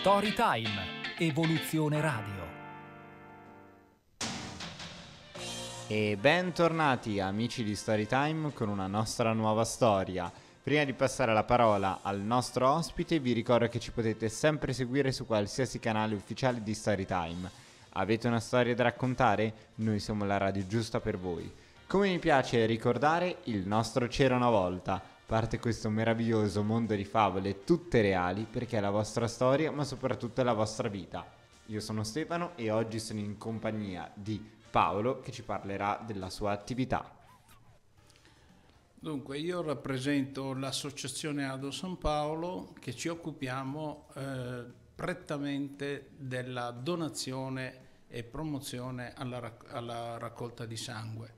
Storytime, Evoluzione Radio. E bentornati amici di Storytime con una nostra nuova storia. Prima di passare la parola al nostro ospite vi ricordo che ci potete sempre seguire su qualsiasi canale ufficiale di Storytime. Avete una storia da raccontare? Noi siamo la radio giusta per voi. Come mi piace ricordare, il nostro c'era una volta parte questo meraviglioso mondo di favole tutte reali perché è la vostra storia ma soprattutto è la vostra vita. Io sono Stefano e oggi sono in compagnia di Paolo che ci parlerà della sua attività. Dunque, io rappresento l'associazione Ado San Paolo che ci occupiamo eh, prettamente della donazione e promozione alla, rac- alla raccolta di sangue.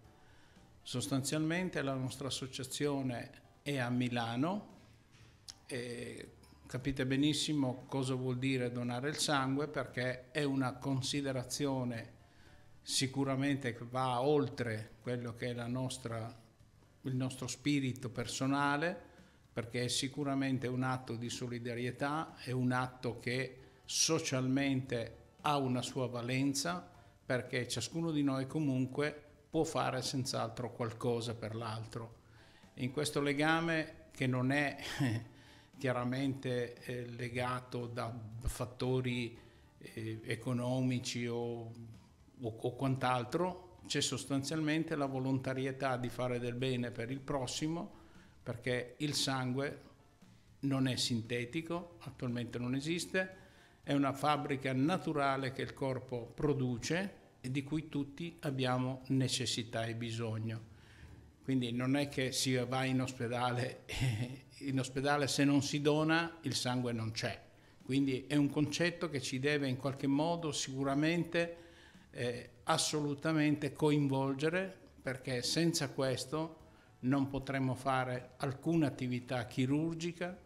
Sostanzialmente la nostra associazione e a Milano. E capite benissimo cosa vuol dire donare il sangue perché è una considerazione sicuramente che va oltre quello che è nostra, il nostro spirito personale perché è sicuramente un atto di solidarietà, è un atto che socialmente ha una sua valenza perché ciascuno di noi comunque può fare senz'altro qualcosa per l'altro in questo legame che non è chiaramente eh, legato da fattori eh, economici o, o, o quant'altro, c'è sostanzialmente la volontarietà di fare del bene per il prossimo perché il sangue non è sintetico, attualmente non esiste, è una fabbrica naturale che il corpo produce e di cui tutti abbiamo necessità e bisogno. Quindi non è che si va in ospedale, in ospedale se non si dona il sangue non c'è. Quindi è un concetto che ci deve in qualche modo sicuramente eh, assolutamente coinvolgere perché senza questo non potremmo fare alcuna attività chirurgica,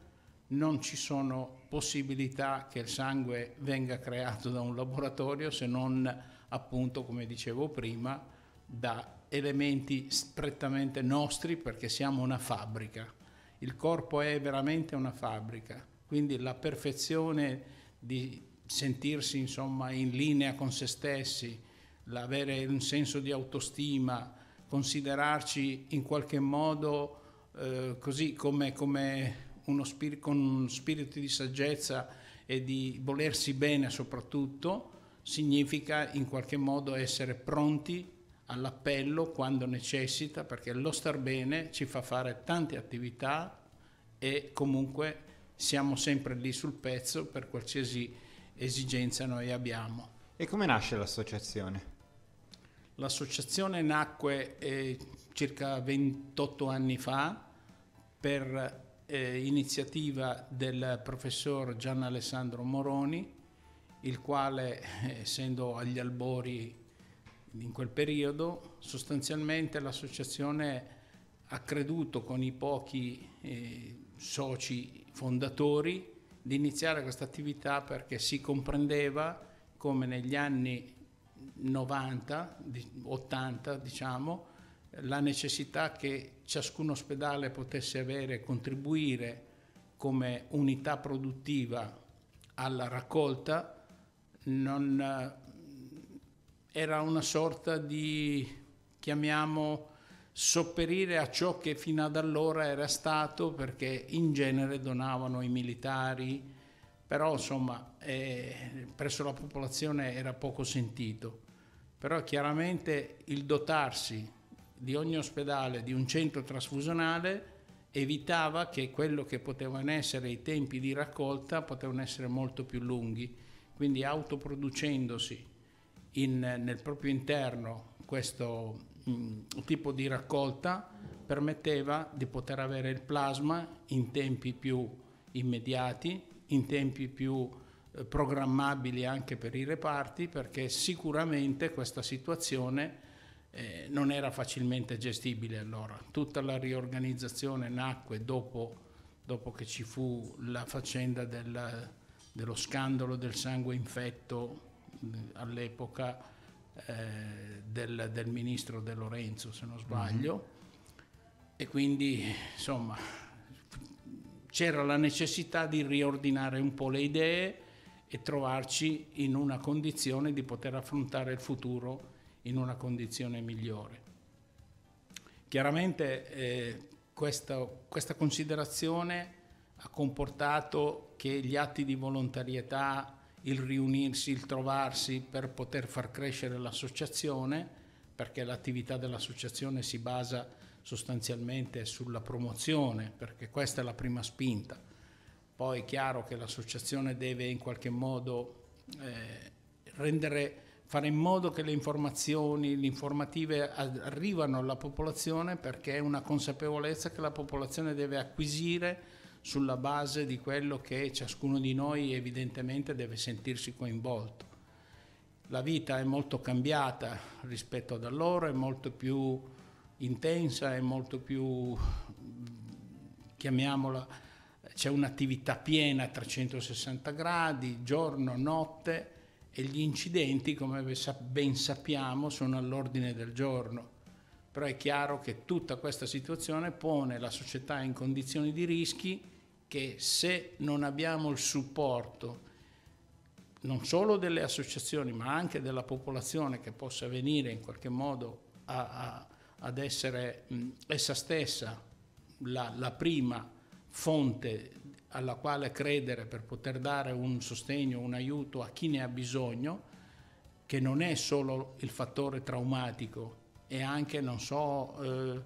non ci sono possibilità che il sangue venga creato da un laboratorio se non appunto come dicevo prima da elementi strettamente nostri perché siamo una fabbrica. Il corpo è veramente una fabbrica, quindi la perfezione di sentirsi insomma, in linea con se stessi, l'avere un senso di autostima, considerarci in qualche modo eh, così come, come uno spir- con uno spirito di saggezza e di volersi bene soprattutto, significa in qualche modo essere pronti all'appello quando necessita perché lo star bene ci fa fare tante attività e comunque siamo sempre lì sul pezzo per qualsiasi esigenza noi abbiamo. E come nasce l'associazione? L'associazione nacque eh, circa 28 anni fa per eh, iniziativa del professor Gian Alessandro Moroni, il quale eh, essendo agli albori in quel periodo sostanzialmente l'associazione ha creduto con i pochi eh, soci fondatori di iniziare questa attività perché si comprendeva come negli anni 90, 80 diciamo, la necessità che ciascun ospedale potesse avere e contribuire come unità produttiva alla raccolta non era una sorta di, chiamiamo, sopperire a ciò che fino ad allora era stato perché in genere donavano i militari, però insomma eh, presso la popolazione era poco sentito. Però chiaramente il dotarsi di ogni ospedale di un centro trasfusionale evitava che quello che potevano essere i tempi di raccolta potevano essere molto più lunghi, quindi autoproducendosi in, nel proprio interno questo mh, mm, tipo di raccolta permetteva di poter avere il plasma in tempi più immediati, in tempi più eh, programmabili anche per i reparti, perché sicuramente questa situazione eh, non era facilmente gestibile allora. Tutta la riorganizzazione nacque dopo, dopo che ci fu la faccenda del, dello scandalo del sangue infetto all'epoca eh, del, del, ministro De Lorenzo, se non sbaglio, mm-hmm. e quindi insomma c'era la necessità di riordinare un po' le idee e trovarci in una condizione di poter affrontare il futuro in una condizione migliore. Chiaramente eh, questa, questa considerazione ha comportato che gli atti di volontarietà il riunirsi, il trovarsi per poter far crescere l'associazione, perché l'attività dell'associazione si basa sostanzialmente sulla promozione, perché questa è la prima spinta. Poi è chiaro che l'associazione deve in qualche modo eh, rendere, fare in modo che le informazioni, le informative arrivano alla popolazione perché è una consapevolezza che la popolazione deve acquisire sulla base di quello che ciascuno di noi evidentemente deve sentirsi coinvolto. La vita è molto cambiata rispetto ad allora, è molto più intensa, è molto più, chiamiamola, c'è un'attività piena a 360 gradi, giorno, notte e gli incidenti, come ben sappiamo, sono all'ordine del giorno. Però è chiaro che tutta questa situazione pone la società in condizioni di rischi che se non abbiamo il supporto non solo delle associazioni ma anche della popolazione che possa venire in qualche modo a, a, ad essere mh, essa stessa la, la prima fonte alla quale credere per poter dare un sostegno, un aiuto a chi ne ha bisogno, che non è solo il fattore traumatico, è anche, non so, eh,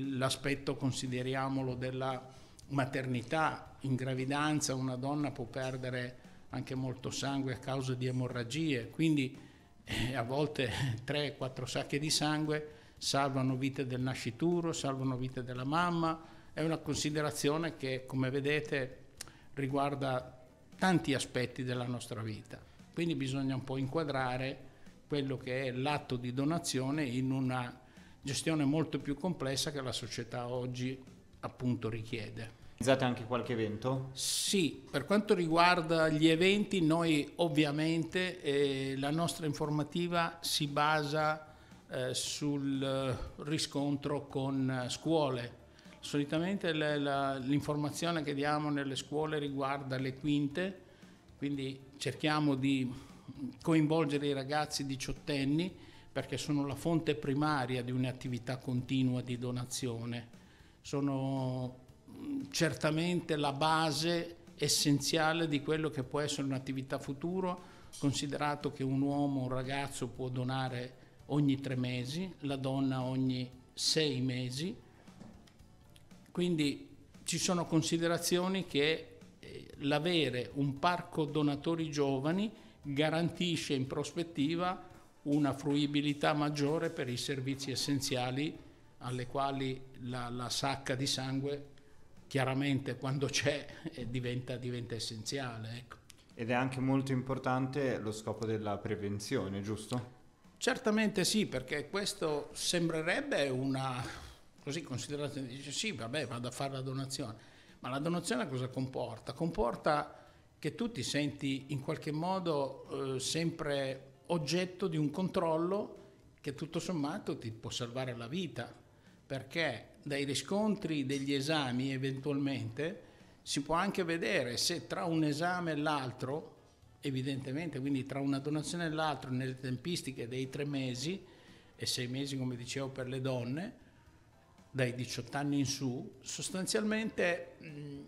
l'aspetto, consideriamolo, della maternità, in gravidanza una donna può perdere anche molto sangue a causa di emorragie, quindi eh, a volte 3-4 sacche di sangue salvano vite del nascituro, salvano vite della mamma, è una considerazione che come vedete riguarda tanti aspetti della nostra vita, quindi bisogna un po' inquadrare quello che è l'atto di donazione in una gestione molto più complessa che la società oggi appunto richiede. Organizzate anche qualche evento? Sì, per quanto riguarda gli eventi, noi ovviamente eh, la nostra informativa si basa eh, sul eh, riscontro con eh, scuole. Solitamente la, la, l'informazione che diamo nelle scuole riguarda le quinte, quindi cerchiamo di coinvolgere i ragazzi diciottenni perché sono la fonte primaria di un'attività continua di donazione. Sono certamente la base essenziale di quello che può essere un'attività futuro, considerato che un uomo, un ragazzo può donare ogni tre mesi, la donna ogni sei mesi. Quindi ci sono considerazioni che eh, l'avere un parco donatori giovani garantisce in prospettiva una fruibilità maggiore per i servizi essenziali alle quali la, la sacca di sangue chiaramente quando c'è eh, diventa, diventa, essenziale. Ecco. Ed è anche molto importante lo scopo della prevenzione, giusto? Certamente sì, perché questo sembrerebbe una... così considerate, dice sì, vabbè, vado a fare la donazione. Ma la donazione cosa comporta? Comporta che tu ti senti in qualche modo eh, sempre oggetto di un controllo che tutto sommato ti può salvare la vita, perché dai riscontri degli esami eventualmente si può anche vedere se tra un esame e l'altro, evidentemente, quindi tra una donazione e l'altro nelle tempistiche dei tre mesi e sei mesi come dicevo per le donne, dai 18 anni in su, sostanzialmente mh, mm,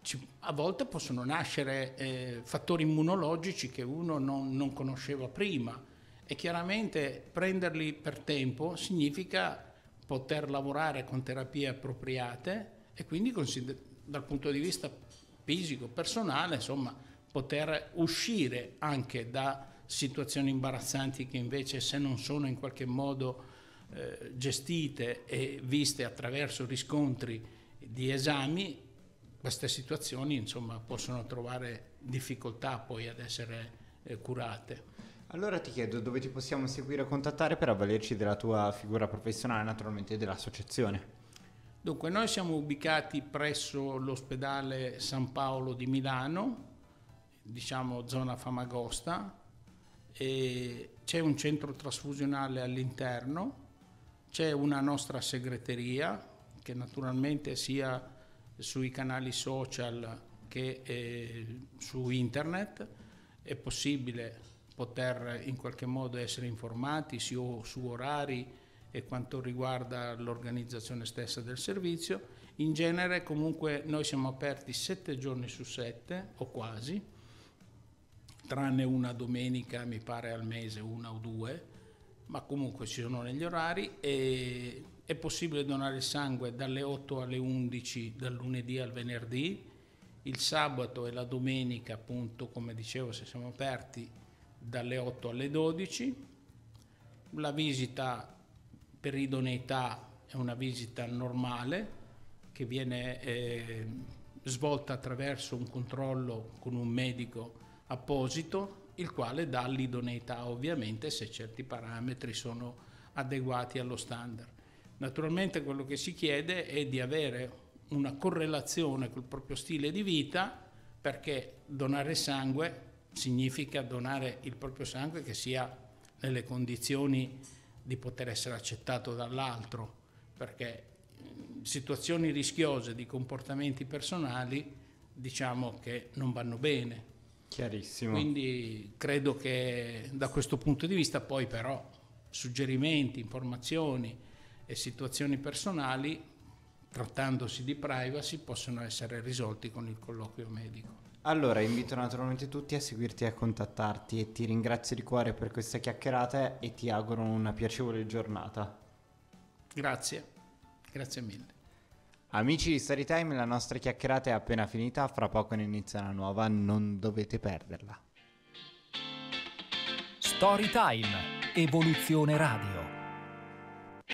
ci, a volte possono nascere eh, fattori immunologici che uno non, non conosceva prima e chiaramente prenderli per tempo significa poter lavorare con terapie appropriate e quindi dal punto di vista fisico, personale, insomma, poter uscire anche da situazioni imbarazzanti che invece se non sono in qualche modo eh, gestite e viste attraverso riscontri di esami, queste situazioni insomma, possono trovare difficoltà poi ad essere eh, curate. Allora ti chiedo dove ti possiamo seguire e contattare per avvalerci della tua figura professionale, naturalmente dell'associazione. Dunque, noi siamo ubicati presso l'ospedale San Paolo di Milano, diciamo zona Famagosta, e c'è un centro trasfusionale all'interno, c'è una nostra segreteria che naturalmente sia sui canali social che eh, su internet è possibile poter in qualche modo essere informati su, su orari e quanto riguarda l'organizzazione stessa del servizio. In genere comunque noi siamo aperti sette giorni su sette o quasi, tranne una domenica mi pare al mese, una o due, ma comunque ci sono negli orari e è possibile donare il sangue dalle 8 alle 11 dal lunedì al venerdì, il sabato e la domenica appunto come dicevo se siamo aperti dalle 8 alle 12. La visita per idoneità è una visita normale che viene eh, svolta attraverso un controllo con un medico apposito, il quale dà l'idoneità ovviamente se certi parametri sono adeguati allo standard. Naturalmente quello che si chiede è di avere una correlazione col proprio stile di vita perché donare sangue significa donare il proprio sangue che sia nelle condizioni di poter essere accettato dall'altro, perché mm, situazioni rischiose di comportamenti personali diciamo che non vanno bene. Chiarissimo. Quindi credo che da questo punto di vista poi però suggerimenti, informazioni e situazioni personali, trattandosi di privacy, possono essere risolti con il colloquio medico. Allora, invito naturalmente tutti a seguirti e a contattarti e ti ringrazio di cuore per questa chiacchierata e ti auguro una piacevole giornata. Grazie, grazie mille. Amici di Storytime, la nostra chiacchierata è appena finita, fra poco ne inizia una nuova, non dovete perderla. Storytime, evoluzione radio.